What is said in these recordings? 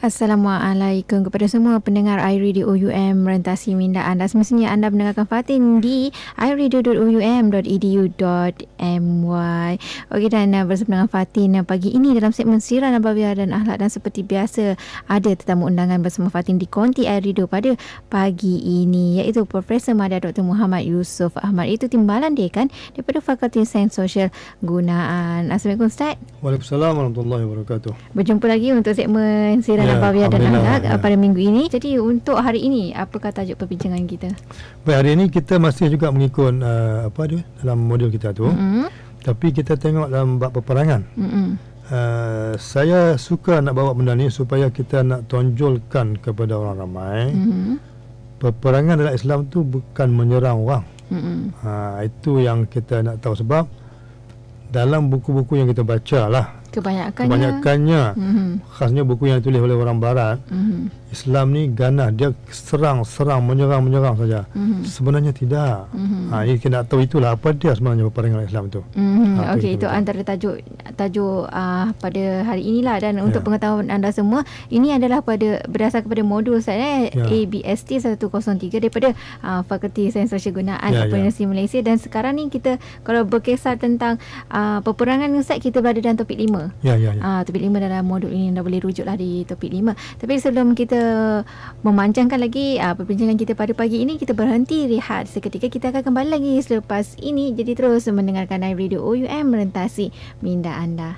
Assalamualaikum kepada semua pendengar iRadio UM Rentasi Minda Anda semestinya anda mendengarkan Fatin di iradio.um.edu.my Okey dan bersama dengan Fatin pagi ini dalam segmen Siran Abawiyah dan Ahlak dan seperti biasa ada tetamu undangan bersama Fatin di Konti iRadio pada pagi ini iaitu Profesor Mada Dr. Muhammad Yusof Ahmad itu timbalan dia kan daripada Fakulti Sains Sosial Gunaan Assalamualaikum Ustaz Waalaikumsalam Warahmatullahi Wabarakatuh Berjumpa lagi untuk segmen Siran ya. Fabia dan Anak ya. pada minggu ini. Jadi untuk hari ini apa kata tajuk perbincangan kita? Baik hari ini kita masih juga mengikut uh, apa dia dalam modul kita tu. Mm-hmm. Tapi kita tengok dalam bab peperangan. Mm-hmm. Uh, saya suka nak bawa benda ni supaya kita nak tonjolkan kepada orang ramai. Mm-hmm. Peperangan dalam Islam tu bukan menyerang orang. Mm-hmm. Uh, itu yang kita nak tahu sebab dalam buku-buku yang kita baca lah kebanyakannya kebanyakannya mm-hmm. khasnya buku yang ditulis oleh orang barat mm-hmm. Islam ni ganas dia serang serang menyerang menyerang saja. Mm-hmm. Sebenarnya tidak. Mm-hmm. Ha ini kena tahu itulah apa dia sebenarnya peperangan Islam mhm. ha, itu. Mm-hmm. Ha, Okey itu, itu antara tajuk tajuk uh, pada hari inilah dan ya. untuk pengetahuan anda semua ini adalah pada berdasar kepada modul saya eh, yeah. ABST 103 daripada uh, Fakulti Sains Sosial Gunaan yeah, ya, ya. Universiti yeah. Malaysia dan sekarang ni kita kalau berkisar tentang uh, peperangan Ustaz kita berada dalam topik 5. Ya yeah, ya yeah, ya. Yeah. Uh, topik 5 dalam modul ini anda boleh rujuklah di topik 5. Tapi sebelum kita memanjangkan lagi uh, perbincangan kita pada pagi ini kita berhenti rehat seketika kita akan kembali lagi selepas ini jadi terus mendengarkan live radio OUM merentasi minda anda.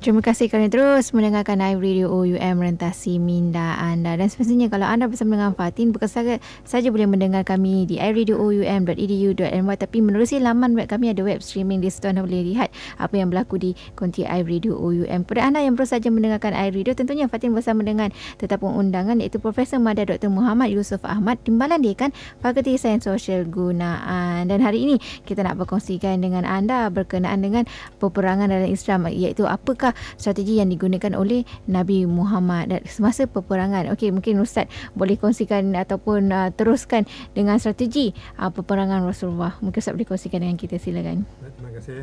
Terima kasih kerana terus mendengarkan Live Radio OUM Rentasi Minda Anda. Dan semestinya kalau anda bersama dengan Fatin, bukan saja boleh mendengar kami di iradioum.edu.my tapi menerusi laman web kami ada web streaming di situ anda boleh lihat apa yang berlaku di konti Live Radio OUM. Pada anda yang baru sahaja mendengarkan Live Radio, tentunya Fatin bersama dengan tetap undangan iaitu Profesor Mada Dr. Muhammad Yusof Ahmad, timbalan dia kan Fakulti Sains Sosial Gunaan peperangan dan hari ini kita nak berkongsikan dengan anda berkenaan dengan peperangan dalam Islam iaitu apakah strategi yang digunakan oleh Nabi Muhammad dan semasa peperangan okey mungkin ustaz boleh kongsikan ataupun uh, teruskan dengan strategi uh, peperangan Rasulullah mungkin ustaz boleh kongsikan dengan kita silakan terima kasih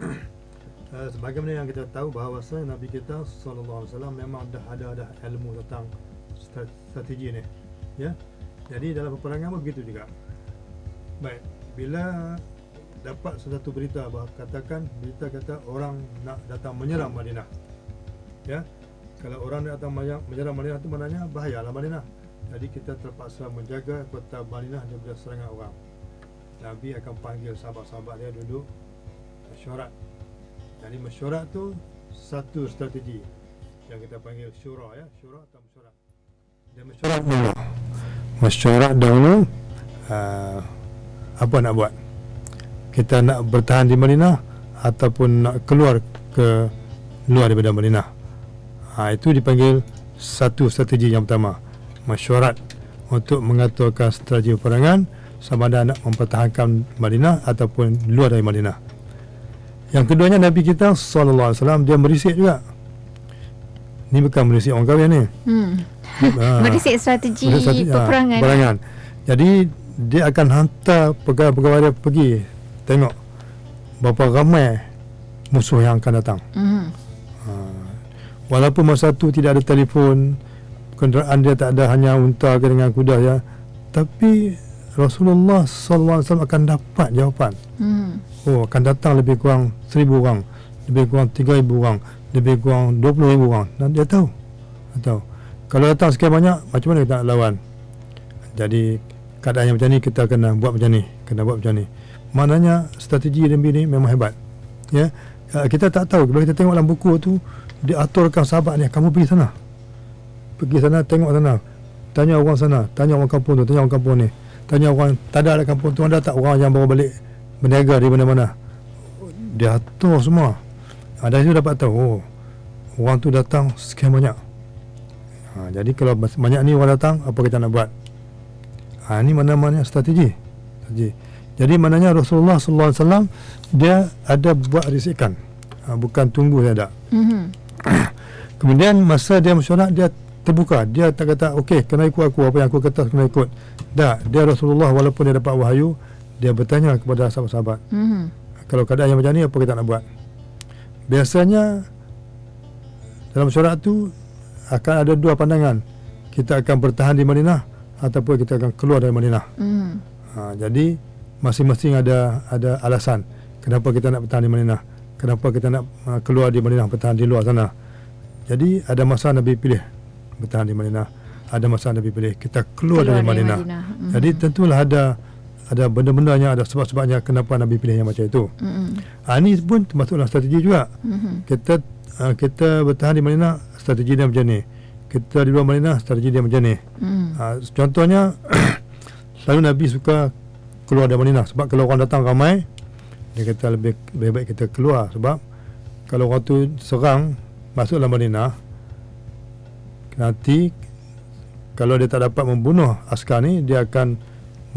Uh, eh, sebagaimana yang kita tahu bahawa Nabi kita sallallahu alaihi wasallam memang dah ada dah ilmu tentang strategi ini. ya jadi dalam peperangan pun begitu juga baik bila dapat satu berita bahawa katakan berita kata orang nak datang menyerang Madinah ya kalau orang nak datang menyerang Madinah itu maknanya bahayalah Madinah jadi kita terpaksa menjaga kota Madinah daripada serangan orang Nabi akan panggil sahabat-sahabat dia duduk mesyuarat jadi mesyuarat tu satu strategi yang kita panggil syura ya syura atau mesyuarat dia mesyuarat dulu mesyuarat dulu ah, apa nak buat kita nak bertahan di Madinah ataupun nak keluar ke luar daripada Madinah ha, itu dipanggil satu strategi yang pertama mesyuarat untuk mengaturkan strategi perangan sama ada nak mempertahankan Madinah ataupun luar dari Madinah yang keduanya Nabi kita SAW dia merisik juga Ini bukan merisik orang kahwin ni hmm. Ha, merisik strategi, strategi ha, peperangan. Ha, Jadi dia akan hantar pegawai-pegawai dia pergi tengok berapa ramai musuh yang akan datang. Mm-hmm. Ha, walaupun masa tu tidak ada telefon, kenderaan dia tak ada hanya unta ke dengan kuda ya, tapi Rasulullah SAW akan dapat jawapan. Mm-hmm. Oh, akan datang lebih kurang seribu orang, lebih kurang tiga ribu orang, lebih kurang dua puluh ribu orang. Dan dia tahu. Dia tahu. Kalau datang sekian banyak, macam mana kita nak lawan? Jadi, keadaan yang macam ni kita kena buat macam ni kena buat macam ni maknanya strategi RMB ni memang hebat ya ah, kita tak tahu bila kita tengok dalam buku tu dia aturkan sahabat ni kamu pergi sana pergi sana tengok sana tanya orang sana tanya orang kampung tu tanya orang kampung ni tanya orang tak ada lah kampung tu ada tak orang yang baru balik berniaga di mana-mana dia atur semua ada ah, ha, itu dapat tahu oh, orang tu datang sekian banyak ha, jadi kalau banyak ni orang datang apa kita nak buat Ha, ini mana mana strategi. Jadi Jadi maknanya Rasulullah Sallallahu Alaihi Wasallam dia ada buat risikan, ha, bukan tunggu saya ada. Mm-hmm. Kemudian masa dia mesyuarat dia terbuka dia tak kata okey kena ikut aku apa yang aku kata kena ikut tak dia Rasulullah walaupun dia dapat wahyu dia bertanya kepada sahabat-sahabat mm-hmm. kalau keadaan yang macam ni apa kita nak buat biasanya dalam syarat tu akan ada dua pandangan kita akan bertahan di Madinah ataupun kita akan keluar dari Madinah. Hmm. Ha, jadi masing-masing ada ada alasan kenapa kita nak bertahan di Madinah. Kenapa kita nak uh, keluar di Madinah bertahan di luar sana. Jadi ada masa Nabi pilih bertahan di Madinah. Ada masa Nabi pilih kita keluar, keluar dari, dari Madinah. Madinah. Hmm. Jadi tentulah ada ada benda yang ada sebab-sebabnya kenapa Nabi pilih yang macam itu. Hmm. hmm. Ha, ini pun termasuklah strategi juga. Hmm. hmm. Kita uh, kita bertahan di Madinah strategi dia macam ni kita di rumah Madinah strategi dia macam ni hmm. uh, contohnya selalu Nabi suka keluar dari Madinah sebab kalau orang datang ramai dia kata lebih, lebih baik kita keluar sebab kalau orang tu serang masuk dalam Madinah nanti kalau dia tak dapat membunuh askar ni dia akan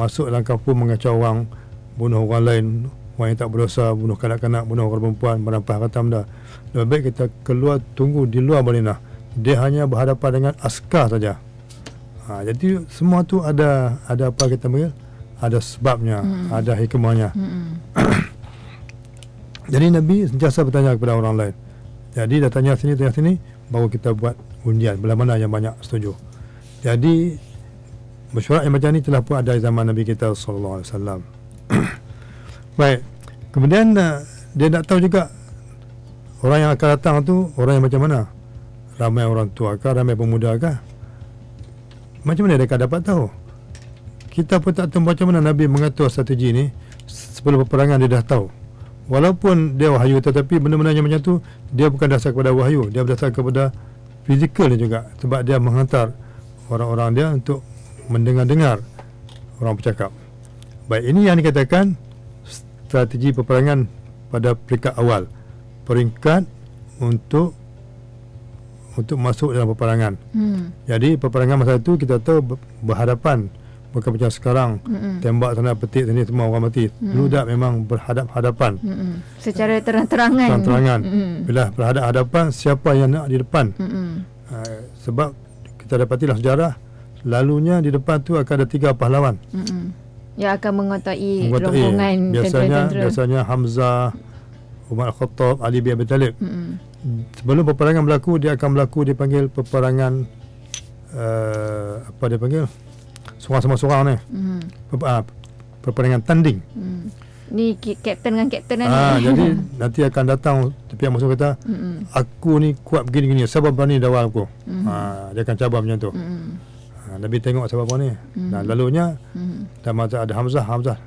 masuk dalam kampung mengacau orang bunuh orang lain orang yang tak berdosa bunuh kanak-kanak bunuh orang perempuan merampas harta benda lebih baik kita keluar tunggu di luar Madinah dia hanya berhadapan dengan askar saja. Ha, jadi semua tu ada ada apa kita panggil? Ada sebabnya, hmm. ada hikmahnya. Hmm. jadi Nabi sentiasa bertanya kepada orang lain. Jadi dah tanya sini, tanya sini, baru kita buat undian. Bila mana yang banyak setuju. Jadi mesyuarat yang macam ni telah pun ada di zaman Nabi kita sallallahu alaihi wasallam. Baik. Kemudian eh, dia nak tahu juga orang yang akan datang tu orang yang macam mana? ramai orang tua ke ramai pemuda ke macam mana mereka dapat tahu kita pun tak tahu macam mana Nabi mengatur strategi ni sebelum peperangan dia dah tahu walaupun dia wahyu tetapi benda-benda yang macam tu dia bukan dasar kepada wahyu dia berdasar kepada fizikal dia juga sebab dia menghantar orang-orang dia untuk mendengar-dengar orang bercakap baik ini yang dikatakan strategi peperangan pada peringkat awal peringkat untuk untuk masuk dalam peperangan. Hmm. Jadi peperangan masa itu kita tahu berhadapan bukan macam sekarang hmm tembak sana petik sini semua orang mati. Dulu dah memang berhadap-hadapan. Hmm. Secara terang-terangan. Terang-terangan. Mm-mm. Bila berhadap-hadapan siapa yang nak di depan? Uh, sebab kita dapatilah sejarah lalunya di depan tu akan ada tiga pahlawan. Hmm. Yang akan mengotai, rombongan biasanya, tentera-tentera. Biasanya Hamzah, Umar Khattab, Ali bin Abi Talib. Hmm sebelum peperangan berlaku dia akan berlaku dipanggil peperangan uh, apa dia panggil seorang sama seorang ni hmm. Per, uh, ah, peperangan tanding hmm. ni kapten dengan kapten ah, jadi nanti akan datang tapi yang musuh kata hmm. aku ni kuat begini gini sebab berani dawal aku hmm. ah, dia akan cabar macam tu hmm. ah, Nabi tengok sebab apa ni hmm. dan lalunya hmm. Dan ada Hamzah Hamzah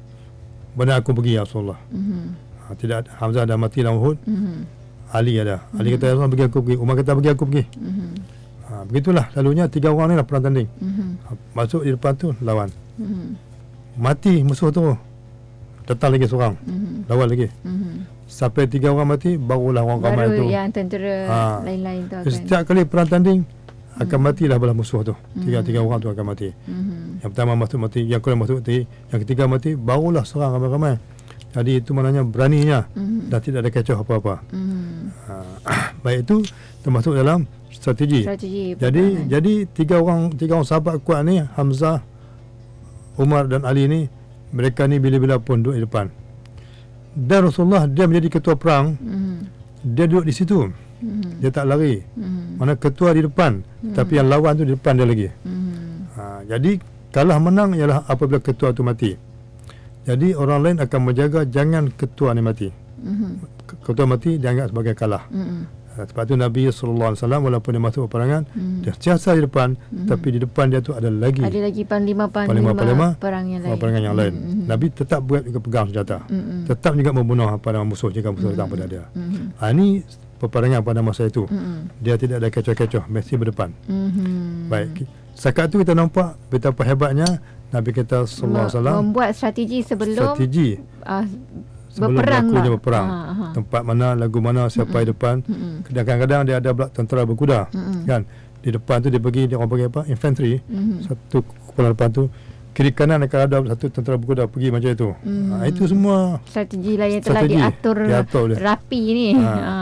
benar aku pergi ya Rasulullah hmm. ah, tidak Hamzah dah mati dalam Uhud hmm. Ali ada. Mm-hmm. Ali kata Azman bagi aku pergi. Umar kata bagi aku pergi. Mm-hmm. Ha, begitulah lalunya tiga orang ni lah pernah tanding. Mm-hmm. Masuk di depan tu lawan. Mm-hmm. Mati musuh tu. Datang lagi seorang. Mm-hmm. Lawan lagi. Mm-hmm. Sampai tiga orang mati barulah orang Baru ramai tu. Baru yang tentera ha. lain-lain tu akan. Setiap kali pernah tanding akan mhm. matilah belah musuh tu. Tiga-tiga mhm. orang tu akan mati. Mm-hmm. Yang pertama masuk mati, yang kedua masuk mati, yang ketiga mati barulah seorang ramai-ramai. Mm-hmm. Tadi itu maknanya beraninya mm-hmm. dan tidak ada kecoh apa-apa. Mm-hmm. Uh, baik itu termasuk dalam strategi. strategi jadi pertahanan. jadi tiga orang tiga orang sahabat kuat ni Hamzah, Umar dan Ali ni mereka ni bila-bila pun duduk di depan. Dan Rasulullah dia menjadi ketua perang. Mm-hmm. Dia duduk di situ. Mm-hmm. Dia tak lari. Mm-hmm. Mana ketua di depan mm-hmm. tapi yang lawan tu di depan dia lagi. Mm-hmm. Uh, jadi kalah menang ialah apabila ketua tu mati. Mm-hmm. Jadi orang lain akan menjaga jangan ketua ni mati. Mm-hmm. Ketua mati dianggap sebagai kalah. Mm-hmm. Sebab tu Nabi SAW walaupun dia masuk peperangan, mm-hmm. dia siasat di depan. Mm-hmm. Tapi di depan dia tu ada lagi. Ada lagi panlima-panlima perang yang panlima lain. Perangan yang mm lain. Mm-hmm. Nabi tetap buat juga pegang senjata. Mm-hmm. Tetap juga membunuh pada musuh jika musuh datang mm-hmm. pada dia. Mm-hmm. Ha, ini peperangan pada masa itu. Mm-hmm. Dia tidak ada kecoh-kecoh. Mesti berdepan. Mm-hmm. Baik. Sekarang tu kita nampak betapa hebatnya Nabi kita, sallallahu alaihi wasallam membuat strategi sebelum strategi uh, sebelum berperang lah. berperang. Ha, ha. Tempat mana, lagu mana, siapa di depan. Kadang-kadang dia ada pula tentera berkuda, Mm-mm. kan? Di depan tu dia pergi dia orang panggil apa? Infantry. Mm-hmm. Satu kumpulan depan tu kiri kanan akan ada satu tentera buku dah pergi macam itu. Hmm. Ha, itu semua strategi lah yang telah diatur, diatur rapi ni. Ha. Ha.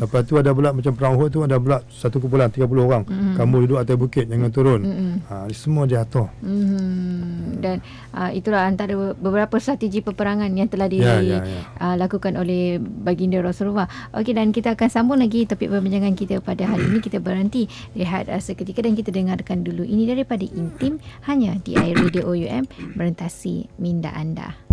Lepas tu ada pula macam perang Uhud tu ada pula satu kumpulan 30 orang. Hmm. Kamu duduk atas bukit jangan turun. Hmm. Ha, semua diatur. Hmm. Dan ha, itulah antara beberapa strategi peperangan yang telah dilakukan ya, ya, ya. oleh Baginda Rasulullah. Okey dan kita akan sambung lagi topik perbincangan kita pada hari ini. Kita berhenti lihat seketika dan kita dengarkan dulu ini daripada Intim hanya di Air Radio UWM merentasi minda anda.